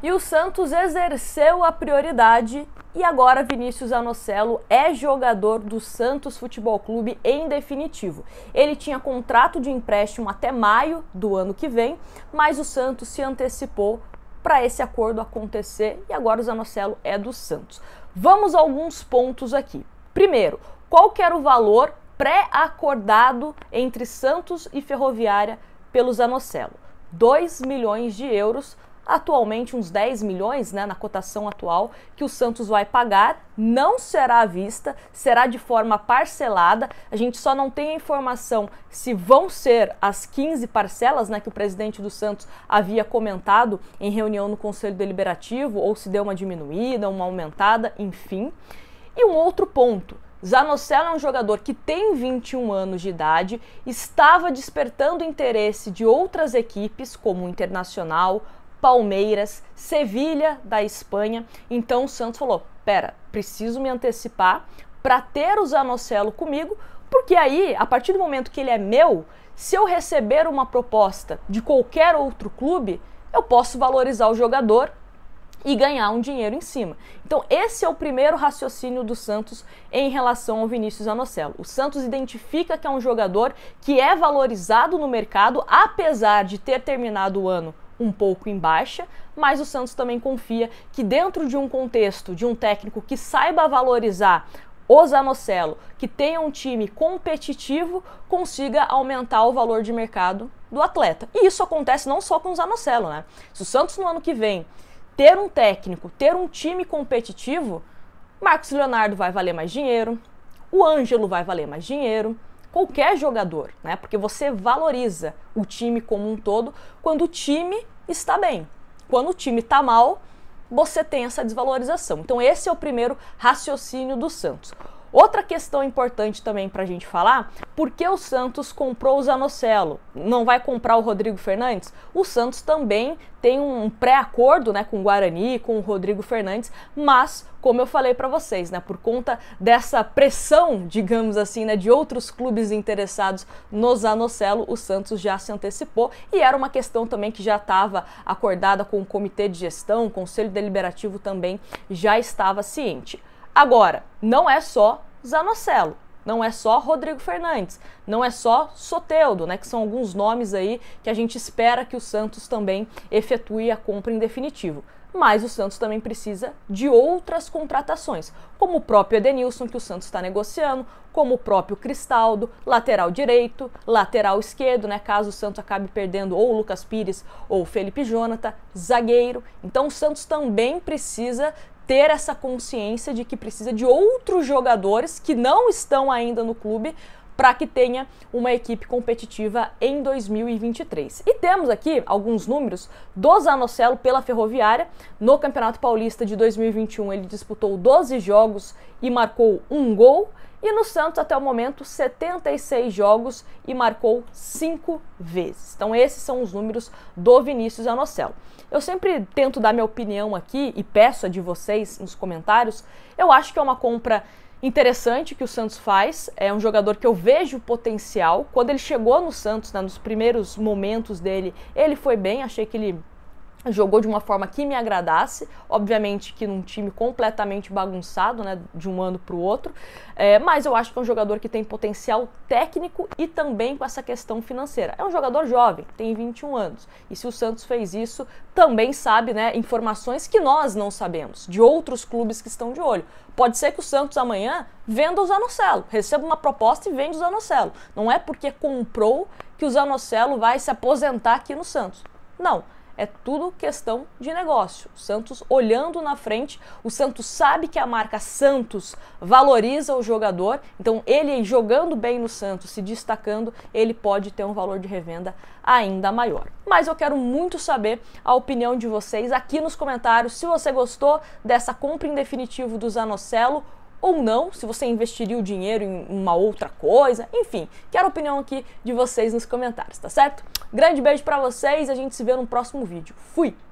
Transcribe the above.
E o Santos exerceu a prioridade e agora Vinícius Anocelo é jogador do Santos Futebol Clube em definitivo. Ele tinha contrato de empréstimo até maio do ano que vem, mas o Santos se antecipou para esse acordo acontecer e agora o Zanocelo é do Santos. Vamos a alguns pontos aqui. Primeiro, qual que era o valor pré-acordado entre Santos e Ferroviária pelo Zanocelo? 2 milhões de euros atualmente uns 10 milhões, né, na cotação atual, que o Santos vai pagar, não será à vista, será de forma parcelada. A gente só não tem a informação se vão ser as 15 parcelas, né, que o presidente do Santos havia comentado em reunião no Conselho Deliberativo, ou se deu uma diminuída, uma aumentada, enfim. E um outro ponto, Zanocelo é um jogador que tem 21 anos de idade, estava despertando interesse de outras equipes, como o Internacional, Palmeiras, Sevilha da Espanha. Então o Santos falou: pera, preciso me antecipar para ter o Zanocelo comigo, porque aí, a partir do momento que ele é meu, se eu receber uma proposta de qualquer outro clube, eu posso valorizar o jogador e ganhar um dinheiro em cima. Então, esse é o primeiro raciocínio do Santos em relação ao Vinícius Anocelo. O Santos identifica que é um jogador que é valorizado no mercado, apesar de ter terminado o ano um pouco em baixa, mas o Santos também confia que dentro de um contexto de um técnico que saiba valorizar o Zanocelo, que tenha um time competitivo, consiga aumentar o valor de mercado do atleta. E isso acontece não só com o Zanocelo, né? Se o Santos no ano que vem ter um técnico, ter um time competitivo, Marcos Leonardo vai valer mais dinheiro, o Ângelo vai valer mais dinheiro, qualquer jogador, né? Porque você valoriza o time como um todo quando o time está bem. Quando o time está mal, você tem essa desvalorização. Então esse é o primeiro raciocínio do Santos. Outra questão importante também para a gente falar, por que o Santos comprou o Zanocelo? Não vai comprar o Rodrigo Fernandes? O Santos também tem um pré-acordo né, com o Guarani, com o Rodrigo Fernandes, mas, como eu falei para vocês, né, por conta dessa pressão, digamos assim, né, de outros clubes interessados no Zanocelo, o Santos já se antecipou e era uma questão também que já estava acordada com o comitê de gestão, o conselho deliberativo também já estava ciente. Agora, não é só Zanocelo, não é só Rodrigo Fernandes, não é só Soteudo, né, que são alguns nomes aí que a gente espera que o Santos também efetue a compra em definitivo. Mas o Santos também precisa de outras contratações, como o próprio Edenilson, que o Santos está negociando, como o próprio Cristaldo, lateral direito, lateral esquerdo, né? Caso o Santos acabe perdendo ou o Lucas Pires ou o Felipe Jonathan, zagueiro. Então o Santos também precisa ter essa consciência de que precisa de outros jogadores que não estão ainda no clube para que tenha uma equipe competitiva em 2023. E temos aqui alguns números do Zanocelo pela Ferroviária. No Campeonato Paulista de 2021, ele disputou 12 jogos e marcou um gol. E no Santos, até o momento, 76 jogos e marcou 5 vezes. Então, esses são os números do Vinícius Anocelo. Eu sempre tento dar minha opinião aqui e peço a de vocês nos comentários. Eu acho que é uma compra interessante que o Santos faz. É um jogador que eu vejo potencial. Quando ele chegou no Santos, né, nos primeiros momentos dele, ele foi bem. Achei que ele jogou de uma forma que me agradasse, obviamente que num time completamente bagunçado, né, de um ano para o outro, é, mas eu acho que é um jogador que tem potencial técnico e também com essa questão financeira. É um jogador jovem, tem 21 anos, e se o Santos fez isso, também sabe, né, informações que nós não sabemos, de outros clubes que estão de olho. Pode ser que o Santos amanhã venda o Zanocelo, receba uma proposta e vende o Zanocelo. Não é porque comprou que o Zanocelo vai se aposentar aqui no Santos. Não, é tudo questão de negócio. O Santos olhando na frente, o Santos sabe que a marca Santos valoriza o jogador, então ele jogando bem no Santos, se destacando, ele pode ter um valor de revenda ainda maior. Mas eu quero muito saber a opinião de vocês aqui nos comentários se você gostou dessa compra em definitivo do Zanocelo ou não, se você investiria o dinheiro em uma outra coisa, enfim, quero a opinião aqui de vocês nos comentários, tá certo? Grande beijo para vocês, a gente se vê no próximo vídeo. Fui!